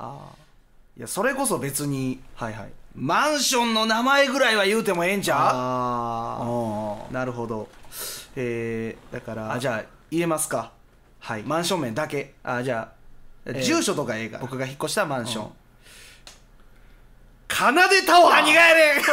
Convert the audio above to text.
ああいやそれこそ別にはいはいマンションの名前ぐらいは言うてもええんちゃうなるほどえー、だからじゃあ言えますかはいマンション名だけあじゃあ、えー、住所とかええか僕が引っ越したマンション、うん奏でたワは何がやれん